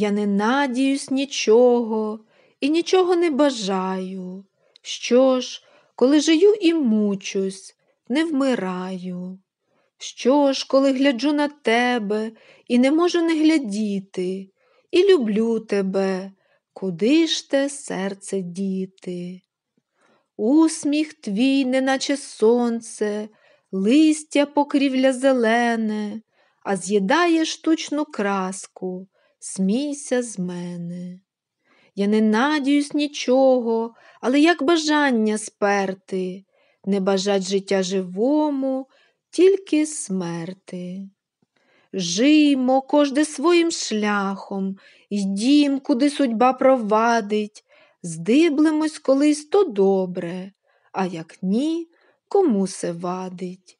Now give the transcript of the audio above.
Я не надіюсь нічого і нічого не бажаю. Що ж, коли жию і мучусь, не вмираю. Що ж, коли гляджу на тебе і не можу не глядіти, і люблю тебе, куди ж те серце діти? Усміх твій, неначе сонце, листя покрівля зелене, а з'їдає штучну краску смійся з мене. Я не надіюсь нічого, але як бажання сперти, не бажать життя живому, тільки смерти. Жиймо кожне своїм шляхом, йдім, куди судьба провадить, здиблемось колись то добре, а як ні, кому се вадить.